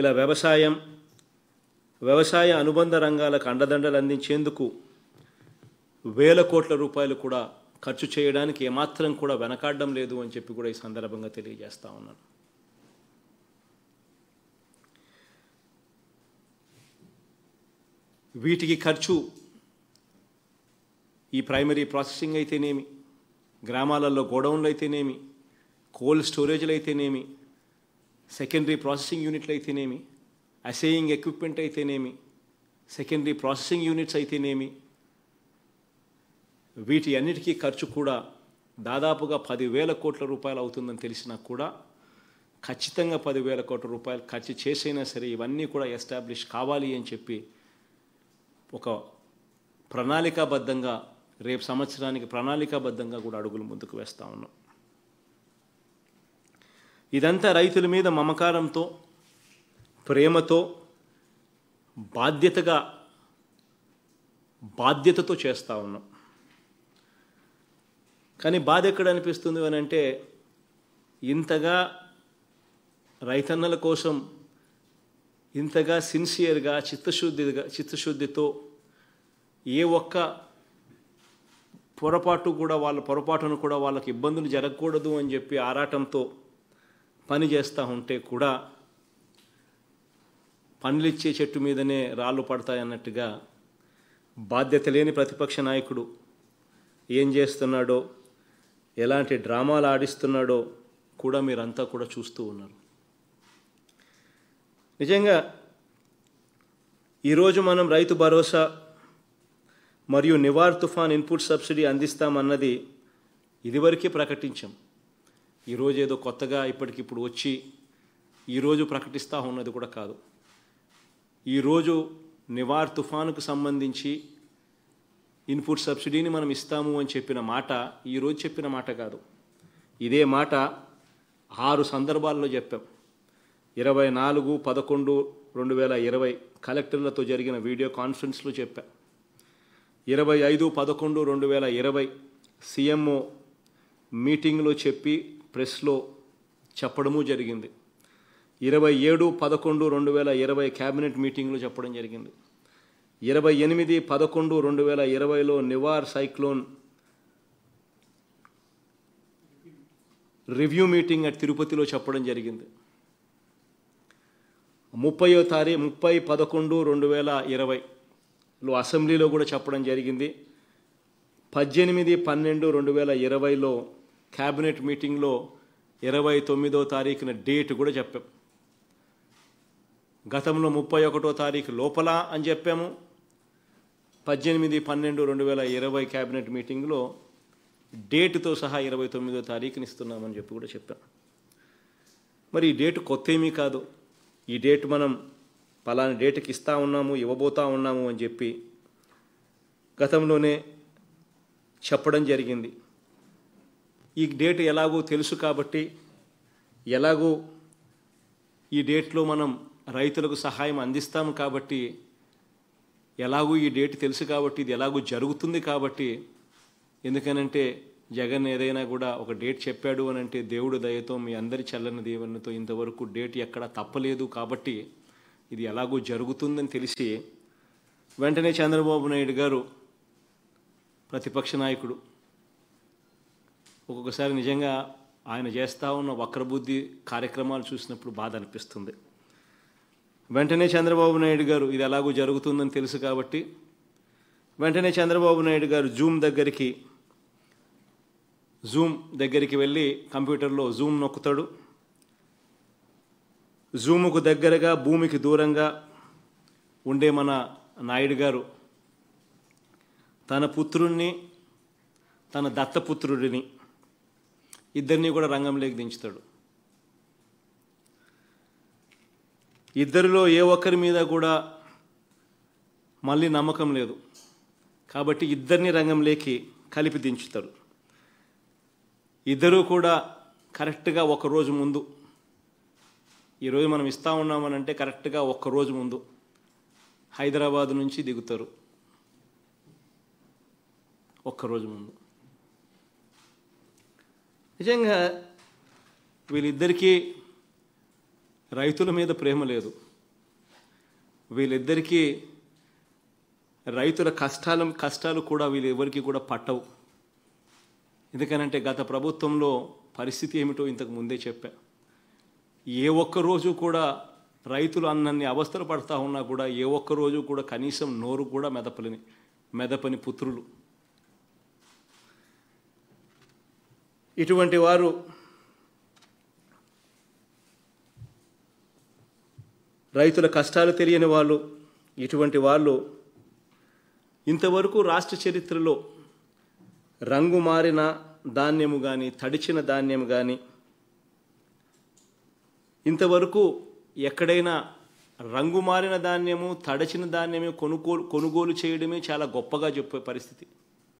ఇలా వ్యవసాయం వ్యవసాయ అనుబంధ రంగాలకు అండదండలు అందించేందుకు వేల కోట్ల రూపాయలు కూడా ఖర్చు చేయడానికి ఏమాత్రం కూడా వెనకాడడం లేదు అని చెప్పి కూడా ఈ సందర్భంగా తెలియజేస్తా ఉన్నాను వీటికి ఖర్చు ఈ ప్రైమరీ ప్రాసెసింగ్ అయితేనేమి గ్రామాలలో గోడౌన్లు అయితేనేమి కోల్డ్ స్టోరేజ్లు అయితేనేమి సెకండరీ ప్రాసెసింగ్ యూనిట్లు అయితేనేమి అసేయింగ్ ఎక్విప్మెంట్ అయితేనేమి సెకండరీ ప్రాసెసింగ్ యూనిట్స్ అయితేనేమి వీటి అన్నిటికీ ఖర్చు కూడా దాదాపుగా పదివేల కోట్ల రూపాయలు అవుతుందని తెలిసినా కూడా ఖచ్చితంగా పదివేల కోట్ల రూపాయలు ఖర్చు చేసైనా సరే ఇవన్నీ కూడా ఎస్టాబ్లిష్ కావాలి అని చెప్పి ఒక ప్రణాళికాబద్ధంగా రేపు సంవత్సరానికి ప్రణాళికాబద్ధంగా కూడా అడుగులు ముందుకు వేస్తూ ఉన్నాం ఇదంతా రైతుల మీద మమకారంతో ప్రేమతో బాధ్యతగా బాధ్యతతో చేస్తూ ఉన్నాం కానీ బాధ ఎక్కడ అనిపిస్తుంది అని అంటే ఇంతగా రైతన్నల కోసం ఇంతగా సిన్సియర్గా చిత్తశుద్ధిగా చిత్తశుద్ధితో ఏ ఒక్క పొరపాటు కూడా వాళ్ళ పొరపాటును కూడా వాళ్ళకి ఇబ్బందులు జరగకూడదు అని చెప్పి ఆరాటంతో పని చేస్తూ ఉంటే కూడా ఇచ్చే చెట్టు మీదనే రాళ్ళు పడతాయన్నట్టుగా బాధ్యత లేని ప్రతిపక్ష నాయకుడు ఏం చేస్తున్నాడో ఎలాంటి డ్రామాలు ఆడిస్తున్నాడో కూడా మీరంతా కూడా చూస్తూ ఉన్నారు నిజంగా ఈరోజు మనం రైతు భరోసా మరియు నివార్ తుఫాన్ ఇన్పుట్ సబ్సిడీ అందిస్తామన్నది ఇదివరకే ప్రకటించాం ఈరోజు ఏదో కొత్తగా ఇప్పటికిప్పుడు వచ్చి ఈరోజు ప్రకటిస్తూ ఉన్నది కూడా కాదు ఈరోజు నివార్ తుఫానుకు సంబంధించి ఇన్పుట్ సబ్సిడీని మనం ఇస్తాము అని చెప్పిన మాట ఈరోజు చెప్పిన మాట కాదు ఇదే మాట ఆరు సందర్భాల్లో చెప్పాం ఇరవై నాలుగు పదకొండు రెండు వేల ఇరవై కలెక్టర్లతో జరిగిన వీడియో కాన్ఫరెన్స్లో చెప్పా ఇరవై ఐదు పదకొండు రెండు వేల ఇరవై సీఎంఓ మీటింగ్లో చెప్పి ప్రెస్లో చెప్పడము జరిగింది ఇరవై ఏడు పదకొండు రెండు వేల ఇరవై క్యాబినెట్ మీటింగ్లో చెప్పడం జరిగింది ఇరవై ఎనిమిది పదకొండు రెండు వేల ఇరవైలో Nivar cyclone review meeting at తిరుపతిలో చెప్పడం జరిగింది ముప్పయో తారీఖు ముప్పై పదకొండు రెండు వేల ఇరవైలో అసెంబ్లీలో కూడా చెప్పడం జరిగింది పద్దెనిమిది పన్నెండు రెండు వేల ఇరవైలో క్యాబినెట్ మీటింగ్లో ఇరవై తొమ్మిదో తారీఖున డేట్ కూడా చెప్పాం గతంలో ముప్పై ఒకటో తారీఖు లోపల అని చెప్పాము పద్దెనిమిది పన్నెండు రెండు వేల ఇరవై క్యాబినెట్ మీటింగ్లో డేటుతో సహా ఇరవై తొమ్మిదో తారీఖుని ఇస్తున్నామని చెప్పి కూడా చెప్పాం మరి ఈ డేటు కొత్త ఏమీ కాదు ఈ డేట్ మనం పలానా డేట్కి ఇస్తూ ఉన్నాము ఇవ్వబోతూ ఉన్నాము అని చెప్పి గతంలోనే చెప్పడం జరిగింది ఈ డేట్ ఎలాగో తెలుసు కాబట్టి ఎలాగో ఈ డేట్లో మనం రైతులకు సహాయం అందిస్తాము కాబట్టి ఎలాగో ఈ డేట్ తెలుసు కాబట్టి ఇది ఎలాగో జరుగుతుంది కాబట్టి ఎందుకనంటే జగన్ ఏదైనా కూడా ఒక డేట్ చెప్పాడు అని అంటే దేవుడు దయతో మీ అందరి చల్లని దేవునితో ఇంతవరకు డేట్ ఎక్కడా తప్పలేదు కాబట్టి ఇది ఎలాగో జరుగుతుందని తెలిసి వెంటనే చంద్రబాబు నాయుడు గారు ప్రతిపక్ష నాయకుడు ఒక్కొక్కసారి నిజంగా ఆయన చేస్తూ ఉన్న వక్రబుద్ధి కార్యక్రమాలు చూసినప్పుడు బాధ అనిపిస్తుంది వెంటనే చంద్రబాబు నాయుడు గారు ఇది ఎలాగో జరుగుతుందని తెలుసు కాబట్టి వెంటనే చంద్రబాబు నాయుడు గారు జూమ్ దగ్గరికి జూమ్ దగ్గరికి వెళ్ళి కంప్యూటర్లో జూమ్ నొక్కుతాడు జూముకు దగ్గరగా భూమికి దూరంగా ఉండే మన నాయుడు గారు తన పుత్రుణ్ణి తన దత్తపుత్రుడిని ఇద్దరిని కూడా రంగంలోకి దించుతాడు ఇద్దరిలో ఏ ఒక్కరి మీద కూడా మళ్ళీ నమ్మకం లేదు కాబట్టి ఇద్దరిని రంగంలోకి కలిపి దించుతారు ఇద్దరూ కూడా కరెక్ట్గా ఒక రోజు ముందు ఈరోజు మనం ఇస్తూ ఉన్నామనంటే కరెక్ట్గా ఒక రోజు ముందు హైదరాబాద్ నుంచి దిగుతారు ఒక్కరోజు ముందు నిజంగా వీళ్ళిద్దరికీ రైతుల మీద ప్రేమ లేదు వీళ్ళిద్దరికీ రైతుల కష్టాల కష్టాలు కూడా వీళ్ళు ఎవరికి కూడా పట్టవు ఎందుకనంటే గత ప్రభుత్వంలో పరిస్థితి ఏమిటో ఇంతకు ముందే చెప్పా ఏ ఒక్కరోజు కూడా రైతులు అన్నన్ని అవస్థలు పడతా ఉన్నా కూడా ఏ ఒక్కరోజు కూడా కనీసం నోరు కూడా మెదపలేని మెదపని పుత్రులు ఇటువంటి వారు రైతుల కష్టాలు తెలియని వాళ్ళు ఇటువంటి వాళ్ళు ఇంతవరకు రాష్ట్ర చరిత్రలో రంగు మారిన ధాన్యము కానీ తడిచిన ధాన్యము కానీ ఇంతవరకు ఎక్కడైనా రంగు మారిన ధాన్యము తడచిన ధాన్యమే కొనుగోలు కొనుగోలు చేయడమే చాలా గొప్పగా చెప్పే పరిస్థితి